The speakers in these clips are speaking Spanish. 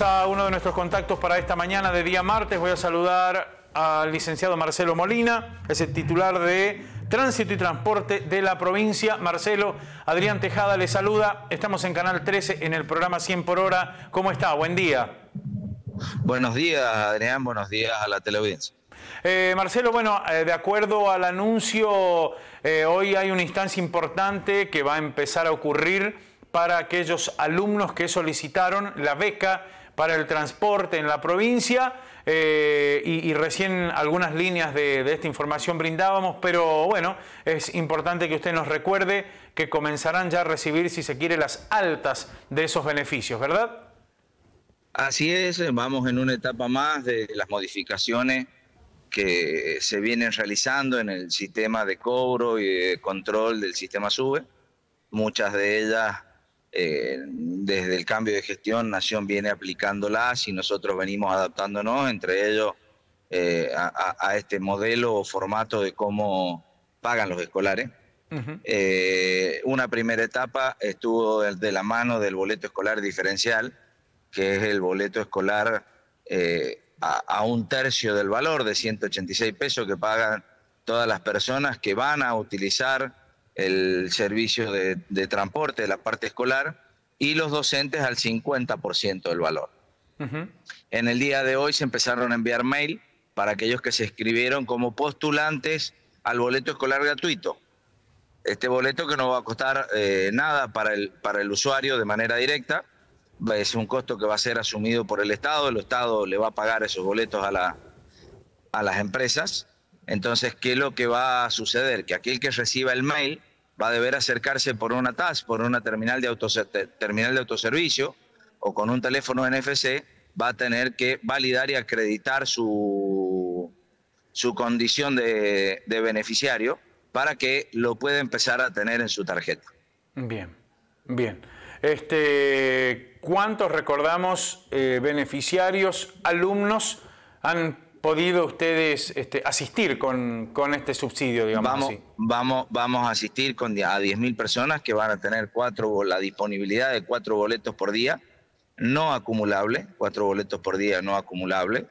A uno de nuestros contactos para esta mañana de día martes voy a saludar al licenciado Marcelo Molina, es el titular de Tránsito y Transporte de la provincia. Marcelo, Adrián Tejada le saluda. Estamos en Canal 13 en el programa 100 por hora. ¿Cómo está? Buen día. Buenos días, Adrián. Buenos días a la teleaudiencia. Eh, Marcelo, bueno, eh, de acuerdo al anuncio, eh, hoy hay una instancia importante que va a empezar a ocurrir para aquellos alumnos que solicitaron la beca para el transporte en la provincia eh, y, recién algunas líneas de, esta información brindábamos, pero bueno, es importante que usted nos recuerde que comenzarán ya a recibir, si se quiere, las altas de esos beneficios, ¿verdad? Así es, eh, vamos en una etapa más de las modificaciones que se vienen realizando en el sistema de cobro y control del sistema SUBE. Muchas de ellas eh, desde el cambio de gestión Nación viene aplicándolas y nosotros venimos adaptándonos, entre ellos eh, a, este modelo o formato de cómo pagan los escolares. Eh, una primera etapa estuvo de la mano del boleto escolar diferencial, que es el boleto escolar a un tercio del valor de 186 pesos que pagan todas las personas que van a utilizar el servicio de, transporte de la parte escolar y los docentes al 50% del valor. En el día de hoy se empezaron a enviar mail para aquellos que se inscribieron como postulantes al boleto escolar gratuito. Este boleto que no va a costar eh, nada para el, para el usuario de manera directa, es un costo que va a ser asumido por el Estado, el Estado le va a pagar esos boletos a, a las empresas entonces, ¿qué es lo que va a suceder? Que aquel que reciba el mail va a deber acercarse por una TAS, por una terminal de, eh, terminal de autoservicio o con un teléfono NFC, va a tener que validar y acreditar su, su condición de, beneficiario para que lo pueda empezar a tener en su tarjeta. Bien, bien. Este, ¿Cuántos recordamos eh, beneficiarios, alumnos han podido ustedes este, asistir con, con, este subsidio, digamos vamos, Vamos, vamos a asistir con, a 10.000 personas que van a tener cuatro, la disponibilidad de cuatro boletos por día, no acumulables, cuatro boletos por día no acumulable,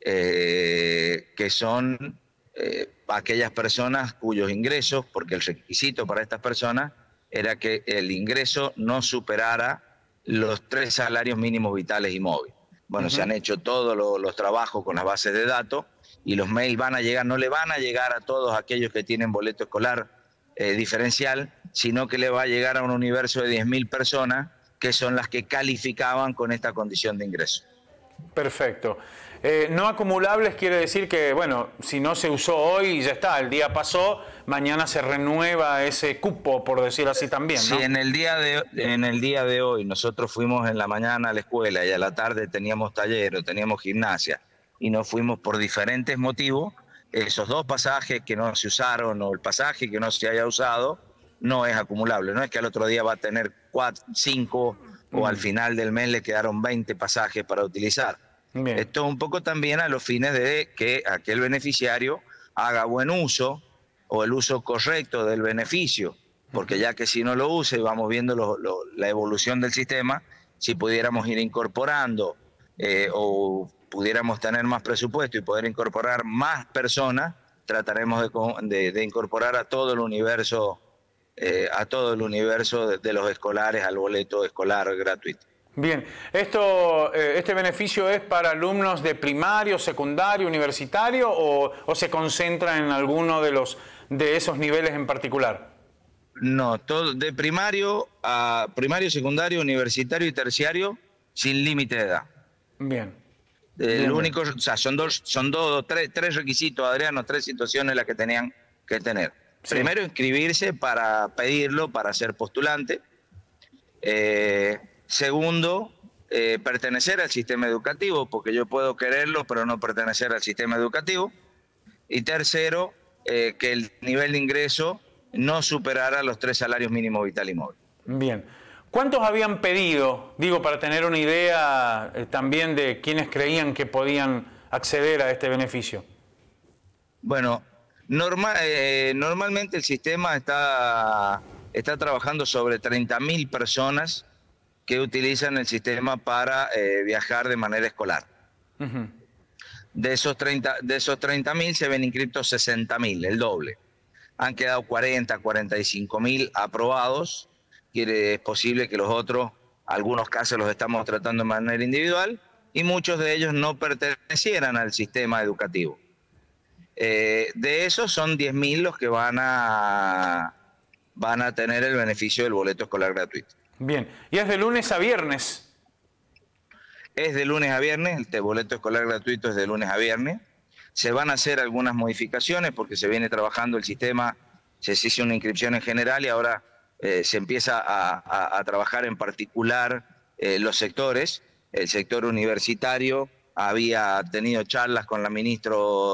eh, que son eh, aquellas personas cuyos ingresos, porque el requisito para estas personas era que el ingreso no superara los tres salarios mínimos vitales y móviles. Bueno, se han hecho todos los, trabajos con las bases de datos y los mails van a llegar, no le van a llegar a todos aquellos que tienen boleto escolar eh, diferencial, sino que le va a llegar a un universo de 10.000 personas que son las que calificaban con esta condición de ingreso. Perfecto. Eh, no acumulables quiere decir que, bueno, si no se usó hoy, ya está, el día pasó, mañana se renueva ese cupo, por decir así también. ¿no? Sí, en el, día de, en el día de hoy nosotros fuimos en la mañana a la escuela y a la tarde teníamos taller o teníamos gimnasia y nos fuimos por diferentes motivos. Esos dos pasajes que no se usaron o el pasaje que no se haya usado no es acumulable. No es que al otro día va a tener cuatro, cinco o al mm. final del mes le quedaron 20 pasajes para utilizar. Esto un poco también a los fines de que aquel beneficiario haga buen uso o el uso correcto del beneficio, porque ya que si no lo use... vamos viendo la evolución del sistema, si pudiéramos ir incorporando eh, o pudiéramos tener más presupuesto y poder incorporar más personas, trataremos de, incorporar a todo el universo, eh, a todo el universo de, los escolares al boleto escolar gratuito. Bien, Esto, eh, ¿este beneficio es para alumnos de primario, secundario, universitario o, se concentra en alguno de los de esos niveles en particular? No, todo, de primario a primario, secundario, universitario y terciario, sin límite de edad. Bien. El eh, son dos, son dos, tres, requisitos, Adriano, tres situaciones las que tenían que tener. Primero, inscribirse para pedirlo, para ser postulante. Eh, segundo, eh, pertenecer al sistema educativo, porque yo puedo quererlo, pero no pertenecer al sistema educativo. Y tercero, eh, que el nivel de ingreso no superara los tres salarios mínimos vital y móvil. Bien. ¿Cuántos habían pedido, digo, para tener una idea eh, también de quiénes creían que podían acceder a este beneficio? Bueno, eh, normalmente el sistema está, está trabajando sobre 30.000 personas que utilizan el sistema para viajar de manera escolar. De esos 30 de esos 30 se ven inscritos 60 mil, el doble. Han quedado 40, 45 mil aprobados. Es posible que los otros, algunos casos los estamos tratando de manera individual y muchos de ellos no pertenecieran al sistema educativo. Eh, de esos son 10.000 mil los que van a, van a tener el beneficio del boleto escolar gratuito. Bien, y es de lunes a viernes es de lunes a viernes, el boleto escolar gratuito es de lunes a viernes. Se van a hacer algunas modificaciones porque se viene trabajando el sistema, se hizo una inscripción en general y ahora eh, se empieza a, trabajar en particular eh, los sectores. El sector universitario había tenido charlas con la ministra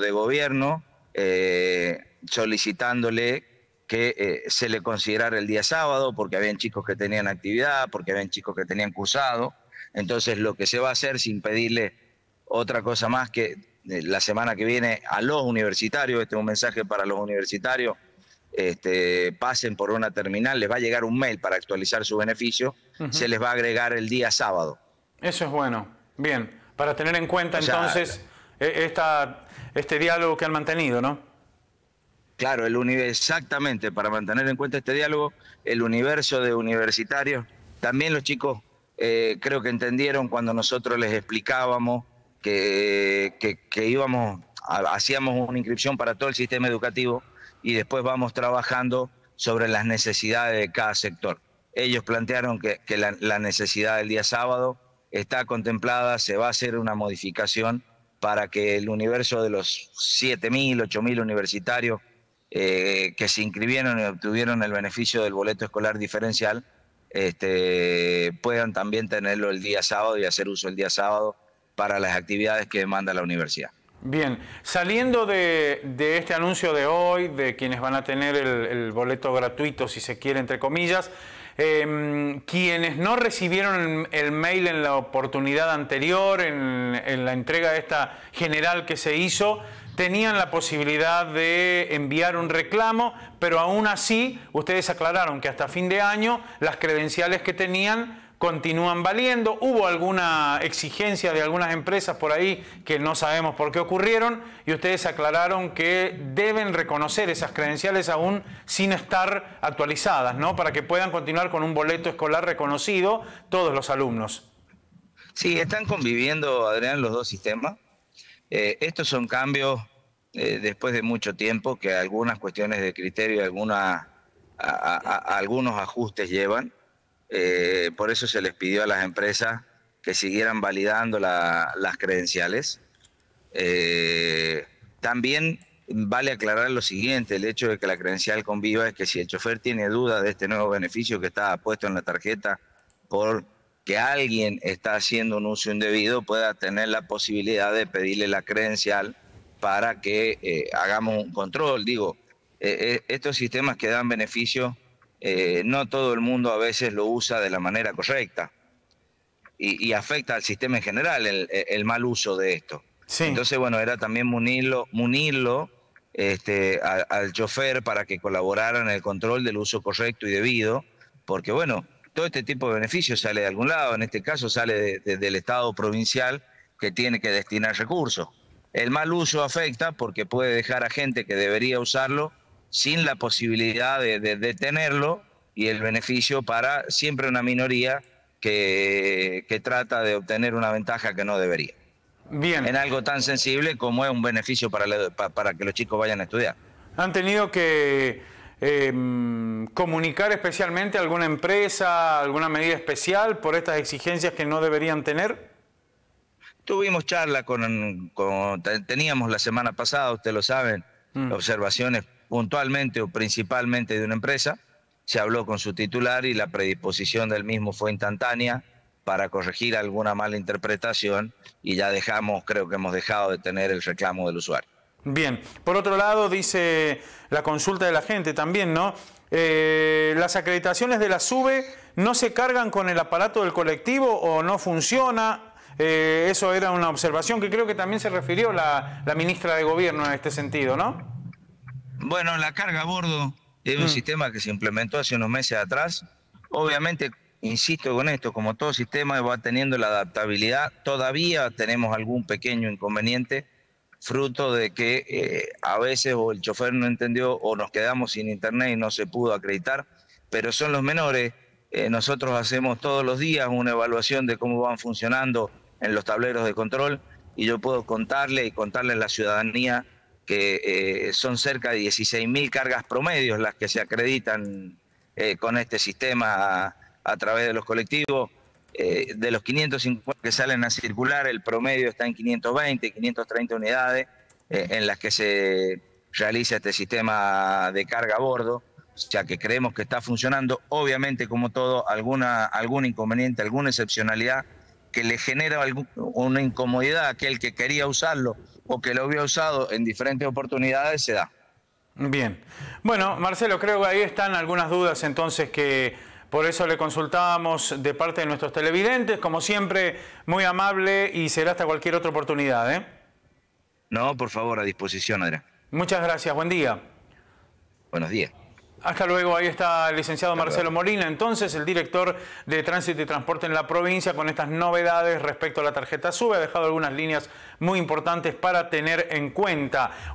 de Gobierno eh, solicitándole que se le considerara el día sábado porque habían chicos que tenían actividad, porque habían chicos que tenían cursado. Entonces lo que se va a hacer sin pedirle otra cosa más que eh, la semana que viene a los universitarios, este es un mensaje para los universitarios, este, pasen por una terminal, les va a llegar un mail para actualizar su beneficio, se les va a agregar el día sábado. Eso es bueno, bien, para tener en cuenta entonces e, esta, este diálogo que han mantenido, ¿no? Claro, el exactamente, para mantener en cuenta este diálogo, el universo de universitarios, también los chicos eh, creo que entendieron cuando nosotros les explicábamos que, íbamos, hacíamos una inscripción para todo el sistema educativo y después vamos trabajando sobre las necesidades de cada sector. Ellos plantearon que, la, necesidad del día sábado está contemplada, se va a hacer una modificación para que el universo de los 7.000, 8.000 universitarios eh, que se inscribieron y obtuvieron el beneficio del boleto escolar diferencial este, puedan también tenerlo el día sábado y hacer uso el día sábado para las actividades que demanda la universidad. Bien, saliendo de, este anuncio de hoy, de quienes van a tener el, boleto gratuito, si se quiere, entre comillas, em, quienes no recibieron el, mail en la oportunidad anterior, en, en la entrega esta general que se hizo, tenían la posibilidad de enviar un reclamo, pero aún así ustedes aclararon que hasta fin de año las credenciales que tenían continúan valiendo. Hubo alguna exigencia de algunas empresas por ahí que no sabemos por qué ocurrieron y ustedes aclararon que deben reconocer esas credenciales aún sin estar actualizadas, ¿no? Para que puedan continuar con un boleto escolar reconocido todos los alumnos. Sí, están conviviendo, Adrián, los dos sistemas. Eh, estos son cambios eh, después de mucho tiempo que algunas cuestiones de criterio, y algunos ajustes llevan. Eh, por eso se les pidió a las empresas que siguieran validando las credenciales. también vale aclarar lo siguiente, el hecho de que la credencial conviva es que si el chofer tiene duda de este nuevo beneficio que está puesto en la tarjeta por que alguien está haciendo un uso indebido pueda tener la posibilidad de pedirle la credencial para que eh, hagamos un control. Digo, eh, eh, estos sistemas que dan beneficio, no todo el mundo a veces lo usa de la manera correcta y, afecta al sistema en general el, mal uso de esto. Entonces, bueno, era también munirlo, este, al, al chofer para que colaborara en el control del uso correcto y debido, porque bueno, todo este tipo de beneficios sale de algún lado, en este caso sale del Estado provincial que tiene que destinar recursos. El mal uso afecta porque puede dejar a gente que debería usarlo sin la posibilidad de, detenerlo y el beneficio para siempre una minoría que, trata de obtener una ventaja que no debería. Bien. En algo tan sensible como es un beneficio para, para que los chicos vayan a estudiar. Han tenido que Em, comunicar especialmente a alguna empresa, alguna medida especial por estas exigencias que no deberían tener? Tuvimos charla con, teníamos la semana pasada, ustedes lo saben, mm. observaciones puntualmente o principalmente de una empresa. Se habló con su titular y la predisposición del mismo fue instantánea para corregir alguna mala interpretación y ya dejamos, creo que hemos dejado de tener el reclamo del usuario. Bien, por otro lado dice la consulta de la gente también, ¿no? Eh, las acreditaciones de la SUBE no se cargan con el aparato del colectivo o no funciona. Eh, eso era una observación que creo que también se refirió la, ministra de Gobierno en este sentido, ¿no? Bueno, la carga a bordo es un mm. sistema que se implementó hace unos meses atrás. Obviamente, insisto con esto, como todo sistema va teniendo la adaptabilidad, todavía tenemos algún pequeño inconveniente fruto de que eh, a veces o el chofer no entendió o nos quedamos sin internet y no se pudo acreditar, pero son los menores. Eh, nosotros hacemos todos los días una evaluación de cómo van funcionando en los tableros de control y yo puedo contarle y contarle a la ciudadanía que eh, son cerca de 16.000 cargas promedios las que se acreditan con este sistema a través de los colectivos. Eh, de los 550 que salen a circular, el promedio está en 520, 530 unidades eh, en las que se realiza este sistema de carga a bordo, ya que creemos que está funcionando, obviamente como todo, alguna, algún inconveniente, alguna excepcionalidad que le genera una incomodidad a aquel que quería usarlo o que lo había usado en diferentes oportunidades, se da. Bien. Bueno, Marcelo, creo que ahí están algunas dudas entonces que por eso le consultábamos de parte de nuestros televidentes, como siempre, muy amable y será hasta cualquier otra oportunidad. ¿eh? No, por favor, a disposición, Adrián. Muchas gracias, buen día. Buenos días. Hasta luego, ahí está el licenciado Marcelo Molina, entonces el director de Tránsito y Transporte en la provincia, con estas novedades respecto a la tarjeta SUBE, ha dejado algunas líneas muy importantes para tener en cuenta.